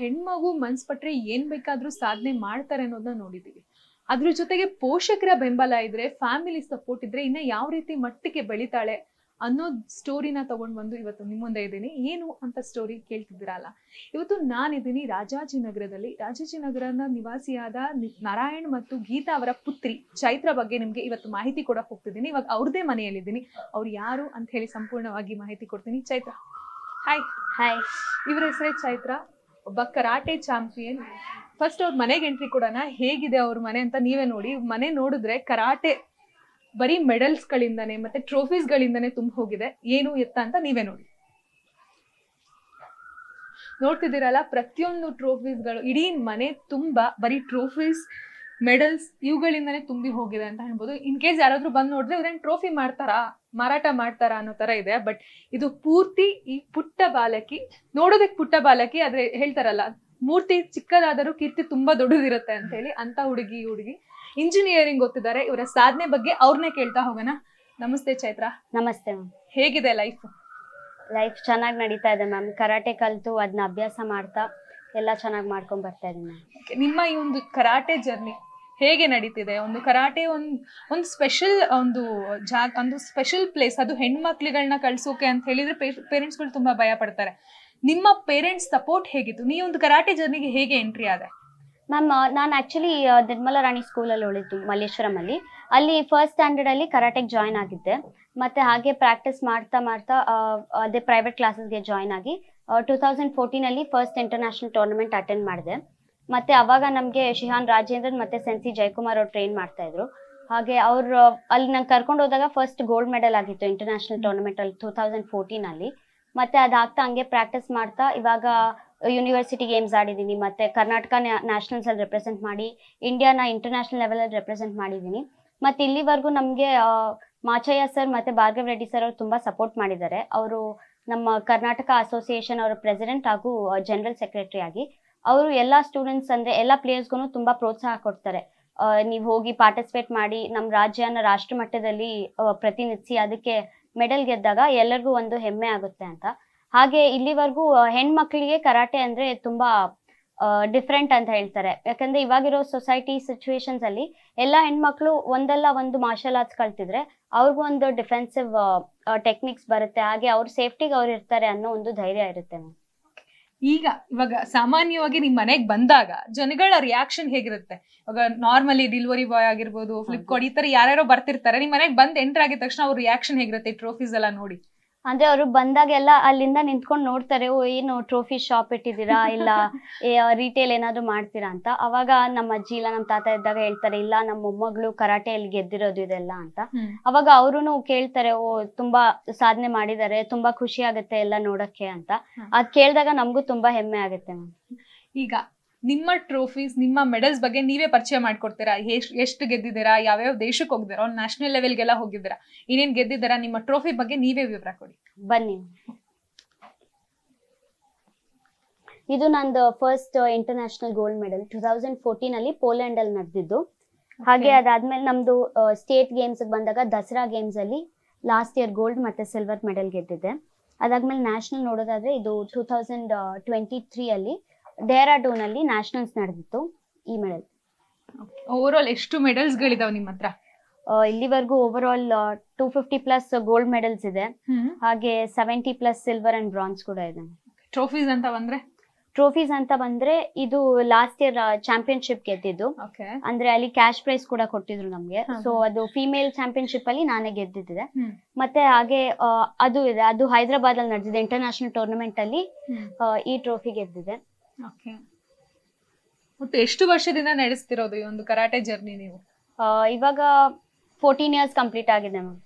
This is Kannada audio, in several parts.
ಹೆಣ್ಮಗು ಮನ್ಸ್ಪಟ್ರೆ ಏನ್ ಬೇಕಾದ್ರೂ ಸಾಧನೆ ಮಾಡ್ತಾರೆ ಅನ್ನೋದನ್ನ ನೋಡಿದೀವಿ ಅದ್ರ ಜೊತೆಗೆ ಪೋಷಕರ ಬೆಂಬಲ ಇದ್ರೆ ಫ್ಯಾಮಿಲಿ ಸಪೋರ್ಟ್ ಇದ್ರೆ ಇನ್ನ ಯಾವ ರೀತಿ ಮಟ್ಟಿಗೆ ಬೆಳಿತಾಳೆ ಅನ್ನೋ ಸ್ಟೋರಿನ ತಗೊಂಡ್ ಬಂದು ಇವತ್ತು ನಿಮ್ಮ ಮುಂದೆ ಇದ್ದೀನಿ ಏನು ಅಂತ ಸ್ಟೋರಿ ಕೇಳ್ತಿದ್ದೀರಲ್ಲ ಇವತ್ತು ನಾನಿದ್ದೀನಿ ರಾಜಾಜಿನಗರದಲ್ಲಿ ರಾಜಾಜಿನಗರನ ನಿವಾಸಿಯಾದ ನಾರಾಯಣ್ ಮತ್ತು ಗೀತಾ ಅವರ ಪುತ್ರಿ ಚೈತ್ರ ಬಗ್ಗೆ ನಿಮ್ಗೆ ಇವತ್ತು ಮಾಹಿತಿ ಕೊಡಕ್ ಹೋಗ್ತಿದ್ದೀನಿ ಇವಾಗ ಅವ್ರದೇ ಮನೆಯಲ್ಲಿದ್ದೀನಿ ಅವ್ರು ಯಾರು ಅಂತ ಹೇಳಿ ಸಂಪೂರ್ಣವಾಗಿ ಮಾಹಿತಿ ಕೊಡ್ತೀನಿ ಚೈತ್ರ ಹಾಯ್ ಹಾಯ್ ಇವರ ಹೆಸರೇ ಚೈತ್ರ ಒಬ್ಬ ಕರಾಟೆ ಚಾಂಪಿಯನ್ ಫಸ್ಟ್ ಅವ್ರ ಮನೆಗೆ ಎಂಟ್ರಿ ಕೊಡೋಣ ಹೇಗಿದೆ ಅವ್ರ ಮನೆ ಅಂತ ನೀವೇ ನೋಡಿ ಮನೆ ನೋಡಿದ್ರೆ ಕರಾಟೆ ಬರೀ ಗಳಿಂದನೆ ಮತ್ತೆ ಟ್ರೋಫೀಸ್ ಗಳಿಂದನೆ ತುಂಬ ಹೋಗಿದೆ ಏನು ಎತ್ತ ಅಂತ ನೀವೇ ನೋಡಿ ನೋಡ್ತಿದ್ದೀರಲ್ಲ ಪ್ರತಿಯೊಂದು ಟ್ರೋಫೀಸ್ಗಳು ಇಡೀ ಮನೆ ತುಂಬ ಬರೀ ಟ್ರೋಫೀಸ್ ಮೆಡಲ್ಸ್ ಇವುಗಳಿಂದನೇ ತುಂಬಿ ಹೋಗಿದೆ ಅಂತ ಹೇಳ್ಬೋದು ಇನ್ ಕೇಸ್ ಯಾರಾದರೂ ಬಂದು ನೋಡಿದ್ರೆ ಇವ್ರೇನು ಟ್ರೋಫಿ ಮಾಡ್ತಾರಾ ಮಾರಾಟ ಮಾಡ್ತಾರಾ ಅನ್ನೋ ತರ ಇದೆ ಬಟ್ ಇದು ಪೂರ್ತಿ ಈ ಪುಟ್ಟ ಬಾಲಕಿ ನೋಡೋದಕ್ಕೆ ಪುಟ್ಟ ಬಾಲಕಿ ಆದ್ರೆ ಹೇಳ್ತಾರಲ್ಲ ಮೂರ್ತಿ ಚಿಕ್ಕದಾದರೂ ಕೀರ್ತಿ ತುಂಬಾ ದೊಡ್ಡದಿರುತ್ತೆ ಅಂತ ಹೇಳಿ ಅಂತ ಹುಡುಗಿ ಹುಡುಗಿ ಇಂಜಿನಿಯರಿಂಗ್ ಗೊತ್ತಿದ್ದಾರೆ ಇವರ ಸಾಧನೆ ಬಗ್ಗೆ ಅವ್ರನ್ನೇ ಕೇಳ್ತಾ ಹೋಗೋಣ ನಮಸ್ತೆ ಚೈತ್ರ ನಮಸ್ತೆ ಮ್ಯಾಮ್ ಹೇಗಿದೆ ಲೈಫ್ ಲೈಫ್ ಚೆನ್ನಾಗಿ ನಡೀತಾ ಇದೆ ಮ್ಯಾಮ್ ಕರಾಟೆ ಕಲಿತು ಅದನ್ನ ಅಭ್ಯಾಸ ಮಾಡ್ತಾ ಎಲ್ಲ ಚೆನ್ನಾಗಿ ಮಾಡ್ಕೊಂಡ್ ಬರ್ತಾ ಇದೀನಿ ನಿಮ್ಮ ಈ ಒಂದು ಕರಾಟೆ ಜರ್ನಿ ಹೇಗೆ ನಡೀತಿದೆ ಒಂದು ಕರಾಟೆ ಒಂದು ಒಂದು ಸ್ಪೆಷಲ್ ಒಂದು ಜಾಗ ಒಂದು ಸ್ಪೆಷಲ್ ಪ್ಲೇಸ್ ಅದು ಹೆಣ್ಮಕ್ಳುಗಳನ್ನ ಕಳ್ಸೋಕೆ ಅಂತ ಹೇಳಿದ್ರೆ ಪೇರೆಂಟ್ಸ್ಗಳು ತುಂಬಾ ಭಯ ಪಡ್ತಾರೆ ನಿಮ್ಮ ಪೇರೆಂಟ್ಸ್ ಸಪೋರ್ಟ್ ಹೇಗಿತ್ತು ನೀವು ಒಂದು ಕರಾಟೆ ಜರ್ನಿಗೆ ಹೇಗೆ ಎಂಟ್ರಿ ಆದ ಮ್ಯಾಮ್ ನಾನು ಆ್ಯಕ್ಚುಲಿ ನಿರ್ಮಲಾ ರಾಣಿ ಸ್ಕೂಲಲ್ಲಿ ಉಳಿದ್ದು ಮಲ್ಲೇಶ್ವರಮಲ್ಲಿ ಅಲ್ಲಿ ಫಸ್ಟ್ ಸ್ಟ್ಯಾಂಡರ್ಡಲ್ಲಿ ಕರಾಟೆಗೆ ಜಾಯ್ನ್ ಆಗಿದ್ದೆ ಮತ್ತು ಹಾಗೆ ಪ್ರಾಕ್ಟೀಸ್ ಮಾಡ್ತಾ ಮಾಡ್ತಾ ಅದೇ ಪ್ರೈವೇಟ್ ಕ್ಲಾಸಸ್ಗೆ ಜಾಯ್ನ್ ಆಗಿ ಟೂ ತೌಸಂಡ್ ಫೋರ್ಟೀನಲ್ಲಿ ಫಸ್ಟ್ ಇಂಟರ್ನ್ಯಾಷನಲ್ ಟೂರ್ನಮೆಂಟ್ ಅಟೆಂಡ್ ಮಾಡಿದೆ ಮತ್ತೆ ಅವಾಗ ನಮಗೆ ಶಿಹಾನ್ ರಾಜೇಂದ್ರನ್ ಮತ್ತೆ ಸೆನ್ಸಿ ಜಯಕುಮಾರ್ ಅವರು ಟ್ರೈನ್ ಮಾಡ್ತಾ ಇದ್ರು ಹಾಗೆ ಅವರು ಅಲ್ಲಿ ನಂಗೆ ಕರ್ಕೊಂಡು ಹೋದಾಗ ಫಸ್ಟ್ ಗೋಲ್ಡ್ ಮೆಡಲ್ ಆಗಿತ್ತು ಇಂಟರ್ನ್ಯಾಷನಲ್ ಟೂರ್ನಮೆಂಟ್ ಅಲ್ಲಿ ಟೂ ತೌಸಂಡ್ ಫೋರ್ಟೀನ್ ಅಲ್ಲಿ ಮತ್ತೆ ಅದಾಗ್ತಾ ಹಂಗೆ ಪ್ರಾಕ್ಟೀಸ್ ಮಾಡ್ತಾ ಇವಾಗ ಯೂನಿವರ್ಸಿಟಿ ಗೇಮ್ಸ್ ಆಡಿದ್ದೀನಿ ಮತ್ತೆ ಕರ್ನಾಟಕ ನ್ಯಾಷನಲ್ಸ್ ಅಲ್ಲಿ ರೆಪ್ರೆಸೆಂಟ್ ಮಾಡಿ ಇಂಡಿಯಾನ ಇಂಟರ್ನ್ಯಾಷನಲ್ ಲೆವೆಲ್ ಅಲ್ಲಿ ರೆಪ್ರೆಸೆಂಟ್ ಮಾಡಿದ್ದೀನಿ ಮತ್ತೆ ಇಲ್ಲಿವರೆಗೂ ನಮಗೆ ಮಾಚಯ್ಯ ಸರ್ ಮತ್ತೆ ಭಾರ್ಗವ್ ರೆಡ್ಡಿ ಸರ್ ಅವರು ತುಂಬಾ ಸಪೋರ್ಟ್ ಮಾಡಿದ್ದಾರೆ ಅವರು ನಮ್ಮ ಕರ್ನಾಟಕ ಅಸೋಸಿಯೇಷನ್ ಅವರ ಪ್ರೆಸಿಡೆಂಟ್ ಹಾಗೂ ಜನರಲ್ ಸೆಕ್ರೆಟರಿ ಆಗಿ ಅವರು ಎಲ್ಲ ಸ್ಟೂಡೆಂಟ್ಸ್ ಅಂದ್ರೆ ಎಲ್ಲ ಪ್ಲೇಯರ್ಸ್ಗೂ ತುಂಬಾ ಪ್ರೋತ್ಸಾಹ ಕೊಡ್ತಾರೆ ನೀವು ಹೋಗಿ ಪಾರ್ಟಿಸಿಪೇಟ್ ಮಾಡಿ ನಮ್ಮ ರಾಜ್ಯನ ರಾಷ್ಟ್ರ ಮಟ್ಟದಲ್ಲಿ ಪ್ರತಿನಿಧಿಸಿ ಅದಕ್ಕೆ ಮೆಡಲ್ ಗೆದ್ದಾಗ ಎಲ್ಲರಿಗೂ ಒಂದು ಹೆಮ್ಮೆ ಆಗುತ್ತೆ ಅಂತ ಹಾಗೆ ಇಲ್ಲಿವರೆಗೂ ಹೆಣ್ಮಕ್ಳಿಗೆ ಕರಾಟೆ ಅಂದ್ರೆ ತುಂಬಾ ಡಿಫ್ರೆಂಟ್ ಅಂತ ಹೇಳ್ತಾರೆ ಯಾಕಂದ್ರೆ ಇವಾಗಿರೋ ಸೊಸೈಟಿ ಸಿಚುವೇಶನ್ಸ್ ಅಲ್ಲಿ ಎಲ್ಲ ಹೆಣ್ಮಕ್ಳು ಒಂದಲ್ಲ ಒಂದು ಮಾರ್ಷಲ್ ಆರ್ಟ್ಸ್ ಕಲ್ತಿದ್ರೆ ಅವ್ರಿಗೂ ಒಂದು ಡಿಫೆನ್ಸಿವ್ ಟೆಕ್ನಿಕ್ಸ್ ಬರುತ್ತೆ ಹಾಗೆ ಅವ್ರ ಸೇಫ್ಟಿಗೆ ಅವ್ರು ಇರ್ತಾರೆ ಅನ್ನೋ ಒಂದು ಧೈರ್ಯ ಇರುತ್ತೆ ಈಗ ಇವಾಗ ಸಾಮಾನ್ಯವಾಗಿ ನಿಮ್ ಮನೆಗೆ ಬಂದಾಗ ಜನಗಳ ರಿಯಾಕ್ಷನ್ ಹೇಗಿರುತ್ತೆ ಇವಾಗ ನಾರ್ಮಲಿ ಡಿಲಿವರಿ ಬಾಯ್ ಆಗಿರ್ಬೋದು ಫ್ಲಿಪ್ಕಾರ್ಟ್ ಈ ತರ ಯಾರ್ಯಾರೋ ಬರ್ತಿರ್ತಾರೆ ನಿಮ್ ಮನೆಗೆ ಬಂದ್ ಎಂಟರ್ ಆಗಿದ ತಕ್ಷಣ ಅವ್ರ ರಿಯಾಕ್ಷನ್ ಹೇಗಿರುತ್ತೆ ಟ್ರೋಫೀಸ್ ಎಲ್ಲ ನೋಡಿ ಅಂದ್ರೆ ಅವರು ಬಂದಾಗೆಲ್ಲ ಅಲ್ಲಿಂದ ನಿಂತ್ಕೊಂಡು ನೋಡ್ತಾರೆ ಓ ಏನು ಟ್ರೋಫಿ ಶಾಪ್ ಇಟ್ಟಿದ್ದೀರಾ ಇಲ್ಲ ರಿಟೇಲ್ ಏನಾದ್ರು ಮಾಡ್ತೀರಾ ಅಂತ ಅವಾಗ ನಮ್ಮ ಅಜ್ಜಿ ಇಲ್ಲ ನಮ್ಮ ತಾತ ಇದ್ದಾಗ ಹೇಳ್ತಾರೆ ಇಲ್ಲ ನಮ್ಮ ಮೊಮ್ಮಗಳು ಅಲ್ಲಿ ಗೆದ್ದಿರೋದು ಇದೆಲ್ಲ ಅಂತ ಅವಾಗ ಅವರು ಕೇಳ್ತಾರೆ ಓ ತುಂಬಾ ಸಾಧನೆ ಮಾಡಿದ್ದಾರೆ ತುಂಬಾ ಖುಷಿ ಆಗುತ್ತೆ ಎಲ್ಲ ನೋಡಕ್ಕೆ ಅಂತ ಅದ್ ಕೇಳಿದಾಗ ನಮಗೂ ತುಂಬಾ ಹೆಮ್ಮೆ ಆಗುತ್ತೆ ಈಗ ನಿಮ್ಮ ಟ್ರೋಫೀಸ್ ನಿಮ್ಮ ಮೆಡಲ್ಸ್ ಬಗ್ಗೆ ನೀವೇ ಪರಿಚಯ ಮಾಡ್ಕೊಡ್ತೀರಾ ಎಷ್ಟು ಗೆದ್ದಿದ್ದೀರಾ ಯಾವ್ಯಾವ ದೇಶಕ್ಕೆ ಹೋಗಿದ್ದೀರಾ ಒಂದು ನ್ಯಾಷನಲ್ ಲೆವೆಲ್ಗೆಲ್ಲ ಹೋಗಿದ್ದೀರಾ ಏನೇನು ಗೆದ್ದಿದ್ದೀರಾ ನಿಮ್ಮ ಟ್ರೋಫಿ ಬಗ್ಗೆ ನೀವೇ ವಿವರ ಕೊಡಿ ಬನ್ನಿ ಇದು ನಂದು first international gold medal two thousand fourteen ಅಲ್ಲಿ ಪೋಲೆಂಡ್ ಅಲ್ಲಿ ನಡೆದಿದ್ದು ಹಾಗೆ ಅದಾದ್ಮೇಲೆ ನಮ್ದು ಸ್ಟೇಟ್ ಗೇಮ್ಸ್ ಬಂದಾಗ ದಸರಾ ಗೇಮ್ಸ್ ಅಲ್ಲಿ ಲಾಸ್ಟ್ ಇಯರ್ ಗೋಲ್ಡ್ ಮತ್ತೆ ಸಿಲ್ವರ್ ಮೆಡಲ್ ಗೆದ್ದಿದೆ ಅದಾದ್ಮೇಲೆ ನ್ಯಾಷನಲ್ ನೋಡೋದಾದ್ರೆ ಇದು ಟೂ ತೌಸಂಡ್ ಟ್ವೆಂಟಿ ತ್ರೀ ಅಲ್ಲಿ ಡೆಹರಾಡೂನ್ ಅಲ್ಲಿ ನ್ಯಾಷನಲ್ಸ್ ನಡೆದಿತ್ತು ಈ ಮೆಡಲ್ ಓವರ್ ಆಲ್ ಎಷ್ಟು ಮೆಡಲ್ಸ್ ಗಳಿದಾವ್ ನಿಮ್ಮ ಹತ್ರ ಇಲ್ಲಿವರೆಗೂ over all two fifty plus gold medals ಇದೆ ಹಾಗೆ seventy plus silver and bronze ಕೂಡ ಇದೆ ಟ್ರೋಫೀಸ್ ಅಂತ ಬಂದ್ರೆ ಟ್ರೋಫೀಸ್ ಅಂತ ಬಂದ್ರೆ ಇದು ಲಾಸ್ಟ್ ಇಯರ್ ಚಾಂಪಿಯನ್ಶಿಪ್ ಗೆದ್ದಿದ್ದು ಅಂದ್ರೆ ಅಲ್ಲಿ ಕ್ಯಾಶ್ ಪ್ರೈಸ್ ಕೂಡ ಕೊಟ್ಟಿದ್ರು ನಮ್ಗೆ ಸೊ ಅದು ಫಿಮೇಲ್ ಚಾಂಪಿಯನ್ಶಿಪ್ ಅಲ್ಲಿ ನಾನೇ ಗೆದ್ದಿದ್ದೆ ಮತ್ತೆ ಹಾಗೆ ಅದು ಇದೆ ಅದು ಹೈದರಾಬಾದ್ ಅಲ್ಲಿ ನಡೆದಿದೆ ಇಂಟರ್ನ್ಯಾಷನಲ್ ಟೂರ್ನಮೆಂಟ್ ಅಲ್ಲಿ ಈ ಟ್ರೋಫಿ ಗೆದ್ದಿದೆ ಮತ್ತೆ ಎಷ್ಟು ವರ್ಷದಿಂದ ನಡೆಸ್ತಿರೋದು ಈ ಒಂದು ಕರಾಟೆ ಜರ್ನಿ ನೀವು ಇವಾಗ ಫೋರ್ಟೀನ್ ಇಯರ್ಸ್ ಕಂಪ್ಲೀಟ್ ಆಗಿದೆ ಮ್ಯಾಮ್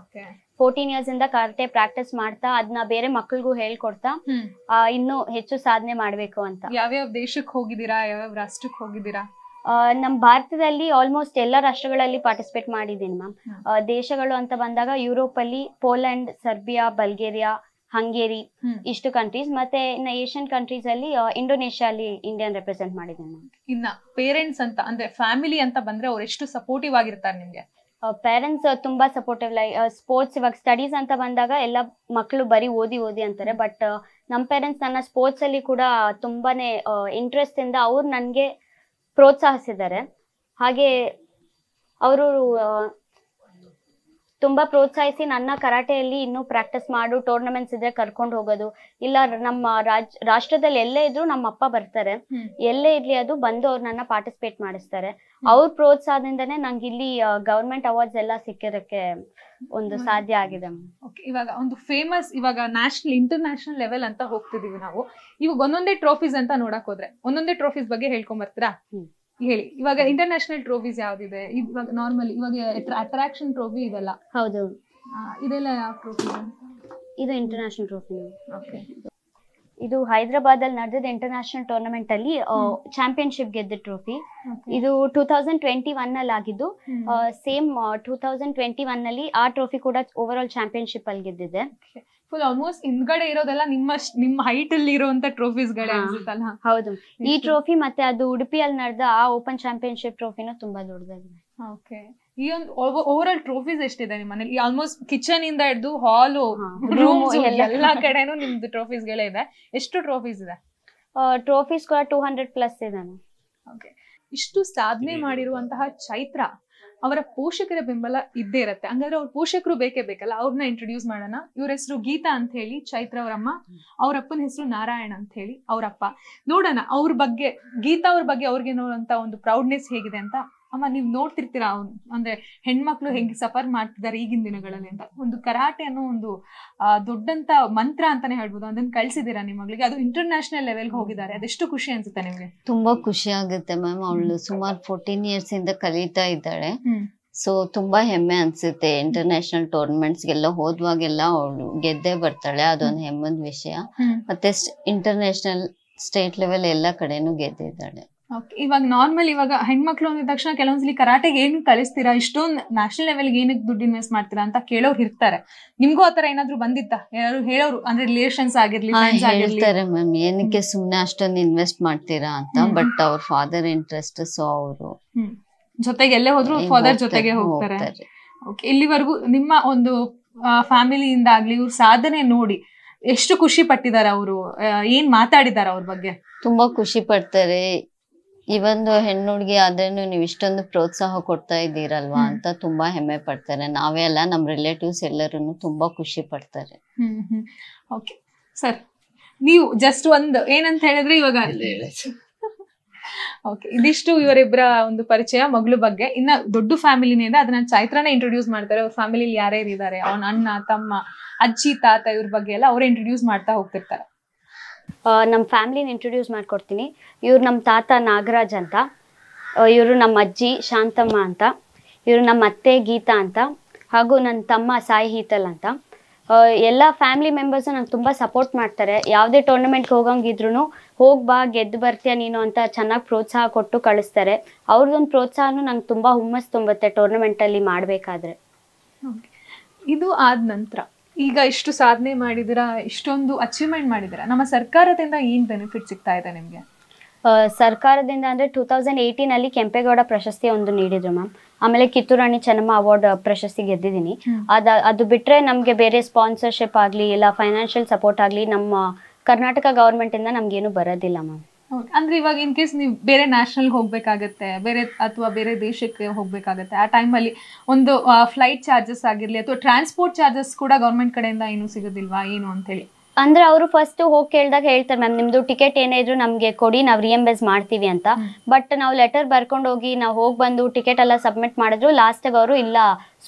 ಓಕೆ ಫೋರ್ಟೀನ್ ಇಯರ್ಸ್ ಇಂದ ಕರಾಟೆ ಪ್ರಾಕ್ಟೀಸ್ ಮಾಡ್ತಾ ಅದನ್ನ ಬೇರೆ ಮಕ್ಕಳಿಗೂ ಹೇಳ್ಕೊಡ್ತಾ ಇನ್ನು ಇನ್ನೂ ಹೆಚ್ಚು ಸಾಧನೆ ಮಾಡ್ಬೇಕು ಅಂತ ಯಾವ್ಯಾವ ದೇಶಕ್ಕೆ ಹೋಗಿದ್ದೀರಾ ಯಾವ್ಯಾವ ರಾಷ್ಟ್ರಕ್ಕೆ ಹೋಗಿದ್ದೀರಾ ಆ, ನಮ್ ಭಾರತದಲ್ಲಿ ಆಲ್ಮೋಸ್ಟ್ ಎಲ್ಲ ರಾಷ್ಟ್ರಗಳಲ್ಲಿ ಪಾರ್ಟಿಸಿಪೇಟ್ ಮಾಡಿದ್ದೀನಿ ಮ್ಯಾಮ್ ದೇಶಗಳು ಅಂತ ಬಂದಾಗ ಯುರೋಪಲ್ಲಿ ಪೋಲೆಂಡ್ ಸರ್ಬಿಯಾ ಬಲ್ಗೇರಿಯಾ ಹಂಗೇರಿ ಇಷ್ಟು ಕಂಟ್ರೀಸ್ ಮತ್ತೆ ಇನ್ನ ಏಷ್ಯನ್ ಕಂಟ್ರೀಸ್ ಅಲ್ಲಿ ಇಂಡೋನೇಷ್ಯಾ ಅಲ್ಲಿ ಇಂಡಿಯನ್ ರೆಪ್ರೆಸೆಂಟ್ ಮಾಡಿದ್ದೇನೆ ಇನ್ನ ಪೇರೆಂಟ್ಸ್ ಅಂತ ಅಂದ್ರೆ ಫ್ಯಾಮಿಲಿ ಅಂತ ಬಂದ್ರೆ ಅವ್ರು ಎಷ್ಟು ಸಪೋರ್ಟಿವ್ ಆಗಿರ್ತಾರೆ ನಿಮ್ಗೆ ಪೇರೆಂಟ್ಸ್ ತುಂಬಾ ಸಪೋರ್ಟಿವ್ ಲೈ ಸ್ಪೋರ್ಟ್ಸ್ ಇವಾಗ ಸ್ಟಡೀಸ್ ಅಂತ ಬಂದಾಗ ಎಲ್ಲ ಮಕ್ಕಳು ಬರೀ ಓದಿ ಓದಿ ಅಂತಾರೆ ಬಟ್ ನಮ್ಮ ಪೇರೆಂಟ್ಸ್ ನನ್ನ ಸ್ಪೋರ್ಟ್ಸ್ ಅಲ್ಲಿ ಕೂಡ ತುಂಬಾನೇ ಇಂಟ್ರೆಸ್ಟ್ ಇಂದ ಅವ್ರು ನನಗೆ ಪ್ರೋತ್ಸಾಹಿಸಿದ್ದಾರೆ ಹಾಗೆ ಅವರು ತುಂಬಾ ಪ್ರೋತ್ಸಾಹಿಸಿ ನನ್ನ ಕರಾಟೆಯಲ್ಲಿ ಇನ್ನೂ ಪ್ರಾಕ್ಟೀಸ್ ಮಾಡು ಟೂರ್ನಮೆಂಟ್ಸ್ ಇದ್ರೆ ಕರ್ಕೊಂಡು ಹೋಗೋದು ಇಲ್ಲ ನಮ್ಮ ರಾಜ್ ರಾಷ್ಟ್ರದಲ್ಲಿ ಎಲ್ಲೇ ಇದ್ರು ನಮ್ಮ ಅಪ್ಪ ಬರ್ತಾರೆ ಎಲ್ಲೇ ಇರ್ಲಿ ಅದು ಬಂದು ಅವ್ರು ನನ್ನ ಪಾರ್ಟಿಸಿಪೇಟ್ ಮಾಡಿಸ್ತಾರೆ ಅವ್ರ ಪ್ರೋತ್ಸಾಹದಿಂದನೇ ನಂಗೆ ಇಲ್ಲಿ ಗವರ್ಮೆಂಟ್ ಅವಾರ್ಡ್ಸ್ ಎಲ್ಲ ಸಿಕ್ಕಿದಕ್ಕೆ ಒಂದು ಸಾಧ್ಯ ಆಗಿದೆ ಇವಾಗ ಒಂದು ಫೇಮಸ್ ಇವಾಗ ನ್ಯಾಷನಲ್ ಇಂಟರ್ನ್ಯಾಷನಲ್ ಲೆವೆಲ್ ಅಂತ ಹೋಗ್ತಿದೀವಿ ನಾವು ಇವಾಗ ಒಂದೊಂದೇ ಟ್ರೋಫೀಸ್ ಅಂತ ನೋಡಕ್ ಹೋದ್ರೆ ಒಂದೊಂದೇ ಟ್ರೋಫೀಸ್ ಬಗ್ಗೆ ಹೇಳ್ಕೊಂಡ್ ಬರ್ತೀರಾ ಹೇಳಿ ಇವಾಗ ಇಂಟರ್ನ್ಯಾಷನಲ್ ಟ್ರೋಫೀಸ್ ಯಾವ್ದಿದೆ ಇವಾಗ ನಾರ್ಮಲ್ ಇವಾಗ ಅಟ್ರಾಕ್ಷನ್ ಟ್ರೋಫಿ ಇದೆಲ್ಲ ಹೌದು ಇದೆಲ್ಲ ಯಾವ ಟ್ರೋಫಿ ಇದು ಇಂಟರ್ನ್ಯಾಷನಲ್ ಟ್ರೋಫಿ ಓಕೆ ಇದು ಹೈದರಾಬಾದ್ ಅಲ್ಲಿ ನಡೆದ ಇಂಟರ್ನ್ಯಾಷನಲ್ ಟೂರ್ನಮೆಂಟ್ ಅಲ್ಲಿ ಚಾಂಪಿಯನ್ಶಿಪ್ ಗೆದ್ದ ಟ್ರೋಫಿ ಇದು ಟೂ ತೌಸಂಡ್ ಟ್ವೆಂಟಿ ಒನ್ ಅಲ್ಲಿ ಆಗಿದ್ದು same two thousand twenty one ಅಲ್ಲಿ ಆ ಟ್ರೋಫಿ ಕೂಡ ಓವರ್ ಆಲ್ ಚಾಂಪಿಯನ್ಶಿಪ್ ಅಲ್ಲಿ ಗೆದ್ದಿದೆ ಫುಲ್ ಆಲ್ಮೋಸ್ಟ್ ಹಿಂದ್ಗಡೆ ಇರೋದೆಲ್ಲ ನಿಮ್ಮ ನಿಮ್ಮ ಹೈಟ್ ಅಲ್ಲಿ ಇರುವಂತ ಟ್ರೋಫೀಸ್ ಗಳೇ ಅನ್ಸುತ್ತಲ್ಲ ಹೌದು ಈ ಟ್ರೋಫಿ ಮತ್ತೆ ಅದು ಉಡುಪಿಯಲ್ಲಿ ನಡೆದ ಆ ಓಪನ್ ಚಾಂಪಿಯನ್ಶಿಪ್ ಟ್ರೋಫಿನೂ ತುಂಬಾ ದೊಡ್ಡದಾಗಿದೆ ಓಕೆ ಈ ಒಂದು ಓವರ್ ಆಲ್ ಟ್ರೋಫೀಸ್ ಎಷ್ಟಿದೆ ನಿಮ್ಮ ಮನೇಲಿ ಆಲ್ಮೋಸ್ಟ್ ಕಿಚನ್ ಇಂದ ಹಿಡಿದು ಹಾಲು ರೂಮ್ಸ್ ಎಲ್ಲಾ ಕಡೆನೂ ನಿಮ್ದು ಟ್ರೋಫೀಸ್ ಗಳೇ ಇದೆ ಎಷ್ಟು ಟ್ರೋಫೀಸ್ ಇದೆ ಟ್ರೋಫೀಸ್ ಕೂಡ ಟೂ ಹಂಡ್ರೆಡ್ ಪ್ಲಸ್ ಇದೆ ಓಕೆ ಇಷ್ಟು ಸಾಧನೆ ಮಾಡಿರುವಂತಹ ಚೈತ್ರ ಅವರ ಪೋಷಕರ ಬೆಂಬಲ ಇದ್ದೇ ಇರುತ್ತೆ ಹಂಗಾದ್ರೆ ಅವ್ರ ಪೋಷಕರು ಬೇಕೇ ಬೇಕಲ್ಲ ಅವ್ರನ್ನ ಇಂಟ್ರೊಡ್ಯೂಸ್ ಮಾಡೋಣ ಇವ್ರ ಹೆಸರು ಗೀತಾ ಅಂತ ಹೇಳಿ ಚೈತ್ರ ಅವರಮ್ಮ ಅವ್ರ ಅಪ್ಪನ ಹೆಸರು ನಾರಾಯಣ ಅಂತ ಹೇಳಿ ಅವರಪ್ಪ ನೋಡೋಣ ಅವ್ರ ಬಗ್ಗೆ ಗೀತಾ ಅವ್ರ ಬಗ್ಗೆ ಅವ್ರಿಗೆ ನೋಡುವಂತ ಒಂದು ಪ್ರೌಡ್ನೆಸ್ ಹೇಗಿದೆ ಅಂತ ಅಮ್ಮ ನೀವು ನೋಡ್ತಿರ್ತೀರಾ ಅಂದ್ರೆ ಹೆಣ್ಮಕ್ಳು ಹೆಂಗ್ ಸಫರ್ ಮಾಡ್ತಿದ್ದಾರೆ ಈಗಿನ ದಿನಗಳಲ್ಲಿ ಅಂತ ಒಂದು ಕರಾಟೆ ಅನ್ನೋ ಒಂದು ದೊಡ್ಡಂತ ಮಂತ್ರ ಅಂತಾನೆ ಹೇಳ್ಬೋದು ಅದನ್ನ ಕಳ್ಸಿದೀರಾ ನಿಮ್ ಅದು ಇಂಟರ್ನ್ಯಾಷನಲ್ ಲೆವೆಲ್ ಹೋಗಿದ್ದಾರೆ ಅದೆಷ್ಟು ಖುಷಿ ಅನ್ಸುತ್ತೆ ನಿಮ್ಗೆ ತುಂಬಾ ಖುಷಿ ಆಗುತ್ತೆ ಮ್ಯಾಮ್ ಅವಳು ಸುಮಾರು ಫೋರ್ಟೀನ್ ಇಯರ್ಸ್ ಇಂದ ಕಲಿತಾ ಇದ್ದಾಳೆ ಸೊ ತುಂಬಾ ಹೆಮ್ಮೆ ಅನ್ಸುತ್ತೆ ಇಂಟರ್ನ್ಯಾಷನಲ್ ಟೂರ್ನಮೆಂಟ್ಸ್ ಗೆಲ್ಲ ಹೋದ್ವಾಗೆಲ್ಲ ಅವಳು ಗೆದ್ದೇ ಬರ್ತಾಳೆ ಅದೊಂದು ಹೆಮ್ಮದ ವಿಷಯ ಮತ್ತೆ ಇಂಟರ್ನ್ಯಾಷನಲ್ ಸ್ಟೇಟ್ ಲೆವೆಲ್ ಎಲ್ಲಾ ಕಡೆನೂ ಗೆದ್ದಿದ್ದಾಳೆ ಇವಾಗ ನಾರ್ಮಲ್ ಇವಾಗ ಹೆಣ್ಮಕ್ಳು ಅಂದ ತಕ್ಷಣ ಕೆಲವೊಂದ್ಸಲಿ ಕರಾಟೆಗೆ ಏನು ಕಲಿಸ್ತೀರಾ ಇಷ್ಟೊಂದು ನ್ಯಾಷನಲ್ ಲೆವೆಲ್ಗೆ ಏನಕ್ಕೆ ದುಡ್ಡು ಇನ್ವೆಸ್ಟ್ ಮಾಡ್ತೀರಾ ಅಂತ ಕೇಳೋರು ಇರ್ತಾರೆ ನಿಮ್ಗೂ ಆತರ ಏನಾದ್ರು ಬಂದಿತ್ತಾ ಯಾರು ಹೇಳೋರು ಅಂದ್ರೆ ರಿಲೇಷನ್ಸ್ ಆಗಿರ್ಲಿ ಹೇಳ್ತಾರೆ ಮ್ಯಾಮ್ ಏನಕ್ಕೆ ಸುಮ್ನೆ ಅಷ್ಟೊಂದು ಇನ್ವೆಸ್ಟ್ ಮಾಡ್ತೀರಾ ಅಂತ ಬಟ್ ಅವ್ರ ಫಾದರ್ ಇಂಟ್ರೆಸ್ಟ್ ಸೊ ಅವರು ಜೊತೆಗೆ ಎಲ್ಲೇ ಹೋದ್ರು ಫಾದರ್ ಜೊತೆಗೆ ಹೋಗ್ತಾರೆ ಇಲ್ಲಿವರೆಗೂ ನಿಮ್ಮ ಒಂದು ಫ್ಯಾಮಿಲಿಯಿಂದ ಆಗ್ಲಿ ಇವ್ರ ಸಾಧನೆ ನೋಡಿ ಎಷ್ಟು ಖುಷಿ ಪಟ್ಟಿದ್ದಾರೆ ಅವರು ಏನ್ ಮಾತಾಡಿದಾರ ಅವ್ರ ಬಗ್ಗೆ ತುಂಬಾ ಖುಷಿ ಪಡ್ತಾರೆ ಇವೊಂದು ಹೆಣ್ಣು ಹುಡುಗಿ ಆದ್ರೇನು ನೀವು ಇಷ್ಟೊಂದು ಪ್ರೋತ್ಸಾಹ ಕೊಡ್ತಾ ಇದ್ದೀರಲ್ವಾ ಅಂತ ತುಂಬಾ ಹೆಮ್ಮೆ ಪಡ್ತಾರೆ ನಾವೇ ಅಲ್ಲ ನಮ್ ರಿಲೇಟಿವ್ಸ್ ಎಲ್ಲರೂ ತುಂಬಾ ಖುಷಿ ಪಡ್ತಾರೆ ಓಕೆ ಸರ್ ನೀವು ಜಸ್ಟ್ ಒಂದು ಏನಂತ ಹೇಳಿದ್ರೆ ಇವಾಗ ಓಕೆ ಇದಿಷ್ಟು ಇವರಿಬ್ಬರ ಒಂದು ಪರಿಚಯ ಮಗಳು ಬಗ್ಗೆ ಇನ್ನ ದೊಡ್ಡ ಫ್ಯಾಮಿಲಿನೇ ಇದೆ ಅದನ್ನ ಚೈತ್ರನ ಇಂಟ್ರೊಡ್ಯೂಸ್ ಮಾಡ್ತಾರೆ ಅವ್ರ ಫ್ಯಾಮಿಲಿ ಯಾರ್ಯಾರು ಇದ್ದಾರೆ ಅವನ ಅಣ್ಣ ತಮ್ಮ ಅಜ್ಜಿ ತಾತ ಇವ್ರ ಬಗ್ಗೆ ಎಲ್ಲ ಅವ್ರ ಇಂಟ್ರೊಡ್ಯೂಸ್ ಮಾಡ್ತಾ ಹೋಗ್ತಿರ್ತಾರೆ ನಮ್ಮ ಫ್ಯಾಮಿಲಿನ ಇಂಟ್ರೊಡ್ಯೂಸ್ ಮಾಡಿಕೊಡ್ತೀನಿ ಇವರು ನಮ್ಮ ತಾತ ನಾಗರಾಜ್ ಅಂತ ಇವರು ನಮ್ಮ ಅಜ್ಜಿ ಶಾಂತಮ್ಮ ಅಂತ ಇವರು ನಮ್ಮ ಅತ್ತೆ ಗೀತಾ ಅಂತ ಹಾಗೂ ನನ್ನ ತಮ್ಮ ಸಾಯಿ ಹೀತಲ್ ಅಂತ ಎಲ್ಲ ಫ್ಯಾಮಿಲಿ ಮೆಂಬರ್ಸು ನಂಗೆ ತುಂಬ ಸಪೋರ್ಟ್ ಮಾಡ್ತಾರೆ ಯಾವುದೇ ಟೂರ್ನಮೆಂಟ್ಗೆ ಹೋಗಂಗಿದ್ರು ಹೋಗಿ ಬಾ ಗೆದ್ದು ಬರ್ತೀಯ ನೀನು ಅಂತ ಚೆನ್ನಾಗಿ ಪ್ರೋತ್ಸಾಹ ಕೊಟ್ಟು ಕಳಿಸ್ತಾರೆ ಅವ್ರದ್ದೊಂದು ಪ್ರೋತ್ಸಾಹನೂ ನಂಗೆ ತುಂಬ ಹುಮ್ಮಸ್ ತುಂಬುತ್ತೆ ಟೂರ್ನಮೆಂಟಲ್ಲಿ ಮಾಡಬೇಕಾದ್ರೆ ಇದು ಆದ ನಂತರ ಈಗ ಇಷ್ಟು ಸಾಧನೆ ಮಾಡಿದಿರಾ ಇಷ್ಟೊಂದು ಅಚೀವ್ಮೆಂಟ್ ಮಾಡಿದಿರಾ ನಮ್ಮ ಸರ್ಕಾರದಿಂದ ಏನು ಬೆನಿಫಿಟ್ ಸಿಗ್ತಾ ಇದೆ ನಿಮಗೆ ಸರ್ಕಾರದಿಂದ ಅಂದರೆ ಟೂ ತೌಸಂಡ್ ಏಯ್ಟೀನಲ್ಲಿ ಕೆಂಪೇಗೌಡ ಪ್ರಶಸ್ತಿ ಒಂದು ನೀಡಿದ್ರು ಮ್ಯಾಮ್ ಆಮೇಲೆ ಕಿತ್ತೂರಾಣಿ ಚೆನ್ನಮ್ಮ ಅವಾರ್ಡ್ ಪ್ರಶಸ್ತಿ ಗೆದ್ದಿದ್ದೀನಿ ಅದು ಅದು ಬಿಟ್ಟರೆ ನಮಗೆ ಬೇರೆ ಸ್ಪಾನ್ಸರ್ಶಿಪ್ ಆಗಲಿ ಇಲ್ಲ ಫೈನಾನ್ಷಿಯಲ್ ಸಪೋರ್ಟ್ ಆಗಲಿ ನಮ್ಮ ಕರ್ನಾಟಕ ಗೌರ್ಮೆಂಟಿಂದ ನಮಗೇನು ಬರೋದಿಲ್ಲ ಮ್ಯಾಮ್ ಅಂದ್ರೆ ಇವಾಗ ಇನ್ ಕೇಸ್ ನೀವು ಬೇರೆ ನ್ಯಾಷನಲ್ ಹೋಗ್ಬೇಕಾಗತ್ತೆ ಬೇರೆ ಅಥವಾ ಬೇರೆ ದೇಶಕ್ಕೆ ಹೋಗ್ಬೇಕಾಗತ್ತೆ ಆ ಟೈಮಲ್ಲಿ ಒಂದು ಫ್ಲೈಟ್ ಚಾರ್ಜಸ್ ಆಗಿರ್ಲಿ ಅಥವಾ ಟ್ರಾನ್ಸ್ಪೋರ್ಟ್ ಚಾರ್ಜಸ್ ಕೂಡ ಗೌರ್ಮೆಂಟ್ ಕಡೆಯಿಂದ ಏನು ಸಿಗೋದಿಲ್ವಾ ಏನು ಅಂತ ಹೇಳಿ ಅಂದ್ರೆ ಅವರು ಫಸ್ಟ್ ಹೋಗಿ ಕೇಳಿದಾಗ ಹೇಳ್ತಾರೆ ಮ್ಯಾಮ್ ನಿಮ್ದು ಟಿಕೆಟ್ ಏನೇ ಇದ್ರು ನಮಗೆ ಕೊಡಿ ನಾವು ರಿಎಂಬೆಸ್ ಮಾಡ್ತೀವಿ ಅಂತ ಬಟ್ ನಾವು ಲೆಟರ್ ಬರ್ಕೊಂಡು ಹೋಗಿ ನಾವು ಹೋಗಿ ಬಂದು ಟಿಕೆಟ್ ಎಲ್ಲ ಸಬ್ಮಿಟ್ ಮಾಡಿದ್ರು ಲಾಸ್ಟ್ ಅವರು ಇಲ್ಲ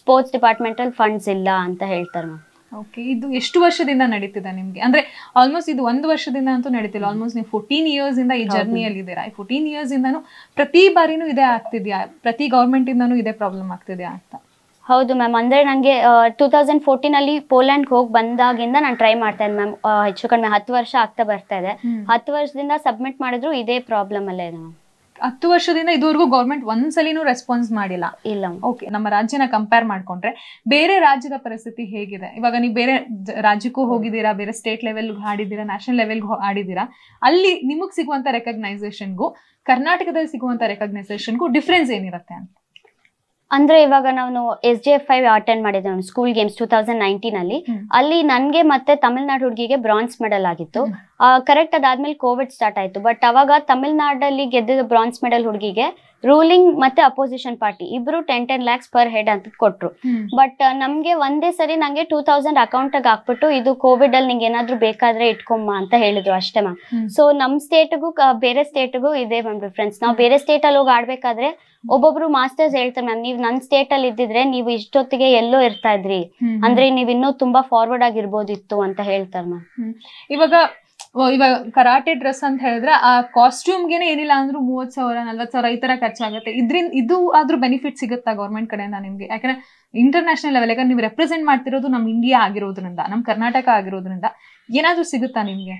ಸ್ಪೋರ್ಟ್ಸ್ ಡಿಪಾರ್ಟ್ಮೆಂಟಲ್ ಫಂಡ್ಸ್ ಇಲ್ಲ ಅಂತ ಹೇಳ್ತಾರೆ ಮ್ಯಾಮ್ ಓಕೆ ಇದು ಎಷ್ಟು ವರ್ಷದಿಂದ ನಡೀತಿದೆ ನಿಮಗೆ ಅಂದ್ರೆ ಆಲ್ಮೋಸ್ಟ್ ಇದು ಒಂದು ವರ್ಷದಿಂದ ಅಂತೂ ನಡೀತಿಲ್ಲ ಆಲ್ಮೋಸ್ಟ್ ನೀವು ಫೋರ್ಟೀನ್ ಇಯರ್ಸ್ ಇಂದ ಈ ಜರ್ನಿಯಲ್ಲಿ ಇದ್ದೀರಾ ಈ ಫೋರ್ಟೀನ್ ಇಯರ್ಸ್ ಇಂದನೂ ಪ್ರತಿ ಬಾರಿನೂ ಇದೇ ಆಗ್ತಿದ್ಯಾ ಪ್ರತಿ ಗೌರ್ಮೆಂಟ್ ಇಂದನೂ ಇದೇ ಪ್ರಾಬ್ಲಮ್ ಆಗ್ತಿದೆಯಾ ಅಂತ ಹೌದು ಮ್ಯಾಮ್ ಅಂದರೆ ನನಗೆ ಟೂ ತೌಸಂಡ್ ಫೋರ್ಟೀನಲ್ಲಿ ಪೋಲ್ಯಾಂಡ್ಗೆ ಹೋಗಿ ಬಂದಾಗಿಂದ ನಾನು ಟ್ರೈ ಮಾಡ್ತಾ ಮ್ಯಾಮ್ ಹೆಚ್ಚು ಕಡಿಮೆ ಹತ್ತು ವರ್ಷ ಆಗ್ತಾ ಬರ್ತಾ ಇದೆ ಹತ್ತು ವರ್ಷದಿಂದ ಸಬ್ಮಿಟ್ ಮಾಡಿದ್ರು ಇದೇ ಪ್ರಾಬ್ಲಮ್ ಅಲ್ಲೇ ಇದೆ ಮ್ಯಾಮ್ ಹತ್ತು ವರ್ಷದಿಂದ ಇದುವರೆಗೂ ಗೌರ್ಮೆಂಟ್ ಒಂದ್ಸಲಿನೂ ರೆಸ್ಪಾನ್ಸ್ ಮಾಡಿಲ್ಲ ಇಲ್ಲ ಓಕೆ ನಮ್ಮ ರಾಜ್ಯನ ಕಂಪೇರ್ ಮಾಡ್ಕೊಂಡ್ರೆ ಬೇರೆ ರಾಜ್ಯದ ಪರಿಸ್ಥಿತಿ ಹೇಗಿದೆ ಇವಾಗ ನೀವು ಬೇರೆ ರಾಜ್ಯಕ್ಕೂ ಹೋಗಿದ್ದೀರಾ ಬೇರೆ ಸ್ಟೇಟ್ ಲೆವೆಲ್ ಆಡಿದ್ದೀರಾ ನ್ಯಾಷನಲ್ ಲೆವೆಲ್ ಆಡಿದ್ದೀರಾ ಅಲ್ಲಿ ನಿಮಗ್ ಸಿಗುವಂತ ರೆಕಗ್ನೈಸೇಷನ್ಗೂ ಕರ್ನಾಟಕದಲ್ಲಿ ಸಿಗುವಂತ ರೆಕಗ್ನೈಸೇಷನ್ಗೂ ಡಿಫ್ರೆನ್ಸ್ ಏನಿರುತ್ತೆ ಅಂತ ಅಂದ್ರೆ ಇವಾಗ ನಾನು S G F five attend ಮಾಡಿದ್ದೆ ನಾನು school games two thousand nineteen ಅಲ್ಲಿ ಅಲ್ಲಿ ನನ್ಗೆ ಮತ್ತೆ ತಮಿಳ್ನಾಡು ಹುಡುಗಿಗೆ ಬ್ರಾನ್ಸ್ ಮೆಡಲ್ ಆಗಿತ್ತು ಕರೆಕ್ಟ್ ಅದಾದ್ಮೇಲೆ ಕೋವಿಡ್ ಸ್ಟಾರ್ಟ್ ಆಯ್ತು ಬಟ್ ಅವಾಗ ತಮಿಳ್ನಾಡಲ್ಲಿ ಗೆದ್ದಿದ ಬ್ರಾನ್ಸ್ ಮೆಡಲ್ ಹುಡುಗಿಗೆ ರೂಲಿಂಗ್ ಮತ್ತೆ ಅಪೋಸಿಷನ್ ಪಾರ್ಟಿ ಇಬ್ರು ten ten lakhs per head ಅಂತ ಕೊಟ್ರು ಬಟ್ ನಮ್ಗೆ ಒಂದೇ ಸರಿ ನಂಗೆ ಟೂ ತೌಸಂಡ್ ಅಕೌಂಟ್ ಹಾಕ್ಬಿಟ್ಟು ಇದು ಕೋವಿಡ್ ಅಲ್ಲಿ ನಿಂಗೆ ಏನಾದ್ರು ಬೇಕಾದ್ರೆ ಇಟ್ಕೊಂಬ ಅಂತ ಹೇಳಿದ್ರು ಅಷ್ಟೇ ಮ್ಯಾಮ್ ಸೊ ನಮ್ ಸ್ಟೇಟ್ಗೂ ಬೇರೆ ಸ್ಟೇಟ್ಗೂ ಇದೆ ಮ್ಯಾಮ್ ಡಿಫ್ರೆನ್ಸ್ ನಾವು ಬೇರೆ ಸ್ಟೇಟ್ ಅಲ್ಲಿ ಹೋಗಿ ಆಡ್ಬೇಕಾದ್ರೆ ಒಬ್ಬೊಬ್ರು ಮಾಸ್ಟರ್ಸ್ ಹೇಳ್ತಾರೆ ಮ್ಯಾಮ್ ನೀವ್ ನನ್ನ ಸ್ಟೇಟ್ ಅಲ್ಲಿ ಇದ್ದಿದ್ರೆ ನೀವು ಇಷ್ಟೊತ್ತಿಗೆ ಎಲ್ಲೋ ಇರ್ತಾ ಇದ್ರಿ ಅಂದ್ರೆ ನೀವ್ ಇನ್ನೂ ತುಂಬಾ ಫಾರ್ವರ್ಡ್ ಆಗಿರ್ಬೋದಿತ್ತು ಅಂತ ಹೇಳ್ತಾರೆ ಮ್ಯಾಮ್ ಇವಾಗ ಇವಾಗ ಕರಾಟೆ ಡ್ರೆಸ್ ಅಂತ ಹೇಳಿದ್ರೆ ಆ ಕಾಸ್ಟ್ಯೂಮ್ಗೆ ಏನಿಲ್ಲ ಅಂದ್ರೂ ಮೂವತ್ ಸಾವಿರ ನಲ್ವತ್ ಸಾವಿರ ಈ ತರ ಖರ್ಚಾಗುತ್ತೆ ಇದ್ರಿಂದ ಇದು ಆದ್ರೂ ಬೆನಿಫಿಟ್ ಸಿಗುತ್ತಾ ಗೌರ್ಮೆಂಟ್ ಕಡೆಯಿಂದ ನಿಮ್ಗೆ ಯಾಕಂದ್ರೆ ಇಂಟರ್ನ್ಯಾಷನಲ್ ಲೆವೆಲ್ ಯಾಕಂದ್ರೆ ನೀವು ರೆಪ್ರೆಸೆಂಟ್ ಮಾಡ್ತಿರೋದು ನಮ್ ಇಂಡಿಯಾ ಆಗಿರೋದ್ರಿಂದ ನಮ್ ಕರ್ನಾಟಕ ಆಗಿರೋದ್ರಿಂದ ಏನಾದ್ರೂ ಸಿಗುತ್ತಾ ನಿಮ್ಗೆ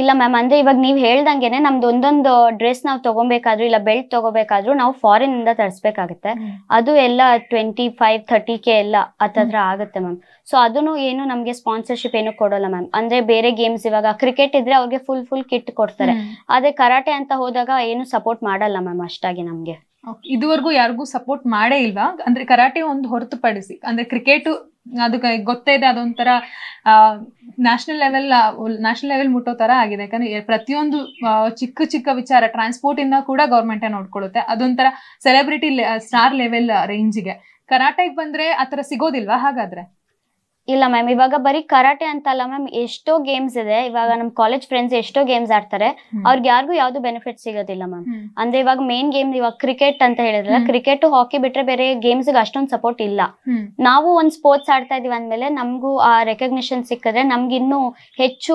ಇಲ್ಲ ಮ್ಯಾಮ್ ಅಂದ್ರೆ ಇವಾಗ ನೀವ್ ಹೇಳ್ದಂಗೆನೆ ನಮ್ದು ಒಂದೊಂದು ಡ್ರೆಸ್ ನಾವ್ ತಗೋಬೇಕಾದ್ರು ಇಲ್ಲ ಬೆಲ್ಟ್ ತಗೋಬೇಕಾದ್ರು ನಾವು ಫಾರಿನ್ ಇಂದ ತರ್ಸ್ಬೇಕಾಗತ್ತೆ ಅದು ಎಲ್ಲ ಟ್ವೆಂಟಿ ಫೈವ್ ಥರ್ಟಿ ಕೆ ಎಲ್ಲ ಹತ್ತತ್ರ ಆಗುತ್ತೆ ಮ್ಯಾಮ್ ಸೊ ಅದನ್ನು ಏನು ನಮ್ಗೆ ಸ್ಪಾನ್ಸರ್ಶಿಪ್ ಏನು ಕೊಡೋಲ್ಲ ಮ್ಯಾಮ್ ಅಂದ್ರೆ ಬೇರೆ ಗೇಮ್ಸ್ ಇವಾಗ ಕ್ರಿಕೆಟ್ ಇದ್ರೆ ಅವ್ರಿಗೆ ಫುಲ್ ಫುಲ್ ಕಿಟ್ ಕೊಡ್ತಾರೆ ಅದೇ ಕರಾಟೆ ಅಂತ ಹೋದಾಗ ಏನು ಸಪೋರ್ಟ್ ಮಾಡಲ್ಲ ಮ್ಯಾಮ್ ಅಷ್ಟಾಗಿ ನಮ್ಗೆ ಇದುವರೆಗೂ ಯಾರಿಗೂ ಸಪೋರ್ಟ್ ಮಾಡೇ ಇಲ್ವಾ ಅಂದ್ರೆ ಕರಾಟೆ ಒಂದು ಹೊರತುಪಡಿಸಿ ಅಂದ್ರೆ ಕ್ರಿಕೆಟ್ ಅದಕ್ಕೆ ಗೊತ್ತೇ ಇದೆ ಅದೊಂಥರ ನ್ಯಾಷನಲ್ ಲೆವೆಲ್ ನ್ಯಾಷನಲ್ ಲೆವೆಲ್ ಮುಟ್ಟೋ ತರ ಆಗಿದೆ ಯಾಕಂದ್ರೆ ಪ್ರತಿಯೊಂದು ಚಿಕ್ಕ ಚಿಕ್ಕ ವಿಚಾರ ಟ್ರಾನ್ಸ್ಪೋರ್ಟ್ ಇಂದ ಕೂಡ ಗೌರ್ಮೆಂಟೇ ನೋಡ್ಕೊಳ್ಳುತ್ತೆ ಅದೊಂಥರ ಸೆಲೆಬ್ರಿಟಿ ಸ್ಟಾರ್ ಲೆವೆಲ್ ಗೆ ಕರಾಟೆಗೆ ಬಂದ್ರೆ ಆತರ ಸಿಗೋದಿಲ್ವಾ ಹಾಗಾದ್ರೆ ಇಲ್ಲ ಮ್ಯಾಮ್ ಇವಾಗ ಬರೀ ಕರಾಟೆ ಅಂತ ಅಲ್ಲ ಮ್ಯಾಮ್ ಎಷ್ಟೋ ಗೇಮ್ಸ್ ಇದೆ ಇವಾಗ ನಮ್ ಕಾಲೇಜ್ ಫ್ರೆಂಡ್ಸ್ ಎಷ್ಟೋ ಗೇಮ್ಸ್ ಆಡ್ತಾರೆ ಅವ್ರಿಗೆ ಯಾರಿಗೂ ಯಾವ್ದು ಬೆನಿಫಿಟ್ ಸಿಗೋದಿಲ್ಲ ಮ್ಯಾಮ್ ಅಂದ್ರೆ ಇವಾಗ ಮೇನ್ ಗೇಮ್ ಇವಾಗ ಕ್ರಿಕೆಟ್ ಅಂತ ಹೇಳಿದ್ರಲ್ಲ ಕ್ರಿಕೆಟ್ ಹಾಕಿ ಬಿಟ್ರೆ ಬೇರೆ ಗೇಮ್ಸ್ ಅಷ್ಟೊಂದು ಸಪೋರ್ಟ್ ಇಲ್ಲ ನಾವು ಒಂದ್ ಸ್ಪೋರ್ಟ್ಸ್ ಆಡ್ತಾ ಇದೀವಿ ಅಂದ್ಮೇಲೆ ನಮಗೂ ಆ ರೆಕಗ್ನಿಷನ್ ಸಿಕ್ಕಿದ್ರೆ ನಮ್ಗೆ ಇನ್ನೂ ಹೆಚ್ಚು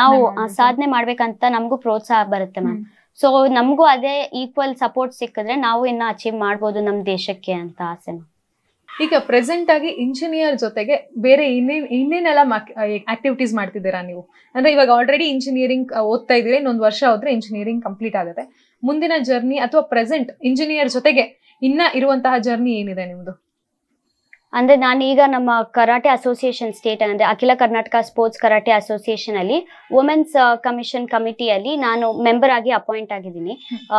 ನಾವು ಸಾಧನೆ ಮಾಡ್ಬೇಕಂತ ನಮಗೂ ಪ್ರೋತ್ಸಾಹ ಬರುತ್ತೆ ಮ್ಯಾಮ್ ಸೊ ನಮಗೂ ಅದೇ ಈಕ್ವಲ್ ಸಪೋರ್ಟ್ ಸಿಕ್ಕಿದ್ರೆ ನಾವು ಇನ್ನ ಅಚೀವ್ ಮಾಡ್ಬೋದು ನಮ್ ದೇಶಕ್ಕೆ ಅಂತ ಆಸೆ ಈಗ ಪ್ರೆಸೆಂಟ್ ಆಗಿ ಇಂಜಿನಿಯರ್ ಜೊತೆಗೆ ಬೇರೆ ಇನ್ನೇನ್ ಇನ್ನೇನೆಲ್ಲ ಆಕ್ಟಿವಿಟೀಸ್ ಮಾಡ್ತಿದ್ದೀರಾ ನೀವು ಅಂದ್ರೆ ಇವಾಗ ಆಲ್ರೆಡಿ ಇಂಜಿನಿಯರಿಂಗ್ ಓದ್ತಾ ಇದ್ದೀರಿ ಇನ್ನೊಂದು ವರ್ಷ ಹೋದ್ರೆ ಇಂಜಿನಿಯರಿಂಗ್ ಕಂಪ್ಲೀಟ್ ಆಗುತ್ತೆ ಮುಂದಿನ ಜರ್ನಿ ಅಥವಾ ಪ್ರೆಸೆಂಟ್ ಇಂಜಿನಿಯರ್ ಜೊತೆಗೆ ಇನ್ನ ಇರುವಂತಹ ಜರ್ನಿ ಏನಿದೆ ನಿಮ್ದು ನಾನು ನಾನೀಗ ನಮ್ಮ ಕರಾಟೆ ಅಸೋಸಿಯೇಷನ್ ಸ್ಟೇಟ್ ಅಂದ್ರೆ Akhila Karnataka sports karate association ಅಲ್ಲಿ ವುಮೆನ್ಸ್ ಕಮಿಷನ್ ಕಮಿಟಿಯಲ್ಲಿ ನಾನು ಮೆಂಬರ್ ಆಗಿ ಅಪಾಯಿಂಟ್ ಆಗಿದ್ದೀನಿ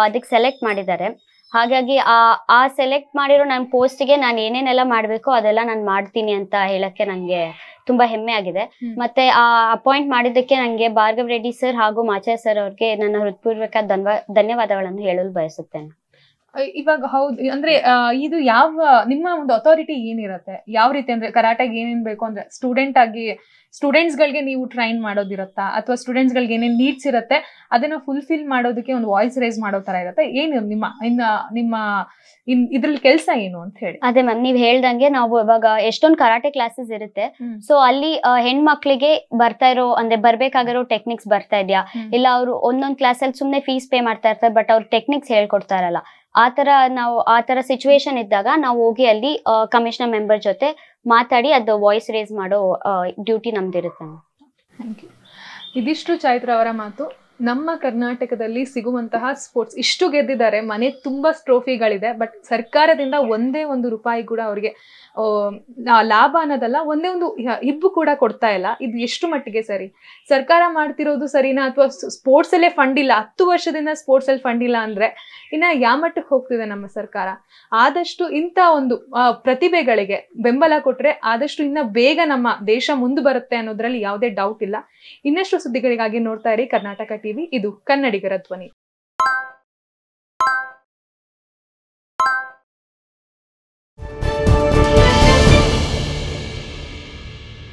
ಅದಕ್ಕೆ ಸೆಲೆಕ್ಟ್ ಮಾಡಿದ್ದಾರೆ ಹಾಗಾಗಿ ಆ ಆ ಸೆಲೆಕ್ಟ್ ಮಾಡಿರೋ ನನ್ನ ಪೋಸ್ಟ್ಗೆ ನಾನು ಏನೇನೆಲ್ಲ ಮಾಡಬೇಕು ಅದೆಲ್ಲ ನಾನು ಮಾಡ್ತೀನಿ ಅಂತ ಹೇಳಕ್ಕೆ ನನಗೆ ತುಂಬಾ ಹೆಮ್ಮೆ ಆಗಿದೆ ಮತ್ತೆ ಆ ಅಪಾಯಿಂಟ್ ಮಾಡಿದ್ದಕ್ಕೆ ನನಗೆ ಭಾರ್ಗವ್ ರೆಡ್ಡಿ ಸರ್ ಹಾಗೂ ಮಾಚಾರ್ ಸರ್ ಅವ್ರಿಗೆ ನನ್ನ ಹೃತ್ಪೂರ್ವಕ ಧನ್ಯವಾದಗಳನ್ನು ಹೇಳಲು ಬಯಸುತ್ತೇನೆ ಇವಾಗ ಹೌದು ಅಂದ್ರೆ ಇದು ಯಾವ ನಿಮ್ಮ ಒಂದು ಅಥಾರಿಟಿ ಏನಿರುತ್ತೆ ಯಾವ ರೀತಿ ಅಂದ್ರೆ ಕರಾಟೆಗೆ ಏನೇನ್ ಬೇಕು ಅಂದ್ರೆ ಸ್ಟೂಡೆಂಟ್ ಆಗಿ ಸ್ಟೂಡೆಂಟ್ಸ್ ಗಳಿಗೆ ನೀವು ಟ್ರೈನ್ ಮಾಡೋದಿರತ್ತಾ ಅಥವಾ ಸ್ಟೂಡೆಂಟ್ಸ್ ಗಳಿಗೆ ಏನೇನ್ ನೀಡ್ಸ್ ಇರುತ್ತೆ ಅದನ್ನ ಫುಲ್ಫಿಲ್ ಮಾಡೋದಕ್ಕೆ ಒಂದು ವಾಯ್ಸ್ ರೈಸ್ ಮಾಡೋ ತರ ಇರುತ್ತೆ ಏನು ನಿಮ್ಮ ಇನ್ನ ನಿಮ್ಮ ಇನ್ ಇದ್ರಲ್ಲಿ ಕೆಲಸ ಏನು ಅಂತ ಹೇಳಿ ಅದೇ ಮ್ಯಾಮ್ ನೀವ್ ಹೇಳ್ದಂಗೆ ನಾವು ಇವಾಗ ಎಷ್ಟೊಂದು ಕರಾಟೆ ಕ್ಲಾಸಸ್ ಇರುತ್ತೆ ಸೊ ಅಲ್ಲಿ ಹೆಣ್ಮಕ್ಳಿಗೆ ಬರ್ತಾ ಇರೋ ಅಂದ್ರೆ ಬರ್ಬೇಕಾಗಿರೋ ಟೆಕ್ನಿಕ್ಸ್ ಬರ್ತಾ ಇದೆಯಾ ಇಲ್ಲ ಅವರು ಒಂದೊಂದ್ ಕ್ಲಾಸ್ ಅಲ್ಲಿ ಸುಮ್ನೆ ಫೀಸ್ ಪೇ ಮಾಡ್ತಾ ಇರ್ತಾರೆ ಬಟ್ ಅವ್ರ ಟೆಕ್ನಿಕ್ಸ್ ಹೇಳ್ಕೊಡ್ತಾರಲ್ಲ ಇರಲ್ಲ ಆ ತರ ನಾವು ಆ ತರ ಸಿಚುವೇಶನ್ ಇದ್ದಾಗ ನಾವು ಹೋಗಿ ಅಲ್ಲಿ ಕಮಿಷನರ್ ಮೆಂಬರ್ ಜೊತೆ ಮಾತಾಡಿ ಅದು ವಾಯ್ಸ್ ರೇಸ್ ಮಾಡೋ ಡ್ಯೂಟಿ ನಮ್ದಿರುತ್ತೆ ಇದಿಷ್ಟು ಚೈತ್ರ ಅವರ ಮಾತು ನಮ್ಮ ಕರ್ನಾಟಕದಲ್ಲಿ ಸಿಗುವಂತಹ ಸ್ಪೋರ್ಟ್ಸ್ ಇಷ್ಟು ಗೆದ್ದಿದ್ದಾರೆ ಮನೆ ತುಂಬಾ ಟ್ರೋಫಿಗಳಿದೆ ಬಟ್ ಸರ್ಕಾರದಿಂದ ಒಂದೇ ಒಂದು ರೂಪಾಯಿ ಕೂಡ ಅವರಿಗೆ ಲಾಭ ಅನ್ನೋದಲ್ಲ ಒಂದೇ ಒಂದು ಹಿಬ್ಬು ಕೂಡ ಕೊಡ್ತಾ ಇಲ್ಲ ಇದು ಎಷ್ಟು ಮಟ್ಟಿಗೆ ಸರಿ ಸರ್ಕಾರ ಮಾಡ್ತಿರೋದು ಸರಿನಾ ಅಥವಾ ಸ್ಪೋರ್ಟ್ಸ್ ಅಲ್ಲೇ ಫಂಡ್ ಇಲ್ಲ ಹತ್ತು ವರ್ಷದಿಂದ ಸ್ಪೋರ್ಟ್ಸ್ ಅಲ್ಲಿ ಫಂಡ್ ಇಲ್ಲ ಅಂದ್ರೆ ಇನ್ನ ಯಾವ ಮಟ್ಟಕ್ಕೆ ಹೋಗ್ತಿದೆ ನಮ್ಮ ಸರ್ಕಾರ ಆದಷ್ಟು ಇಂಥ ಒಂದು ಪ್ರತಿಭೆಗಳಿಗೆ ಬೆಂಬಲ ಕೊಟ್ರೆ ಆದಷ್ಟು ಇನ್ನ ಬೇಗ ನಮ್ಮ ದೇಶ ಮುಂದೆ ಬರುತ್ತೆ ಅನ್ನೋದ್ರಲ್ಲಿ ಯಾವುದೇ ಡೌಟ್ ಇಲ್ಲ ಇನ್ನಷ್ಟು ಸುದ್ದಿಗಳಿಗಾಗಿ ನೋಡ್ತಾ ಇರಿ ಕರ್ನಾಟಕ ಟಿ ಇದು ಕನ್ನಡಿಗರ ಧ್ವನಿ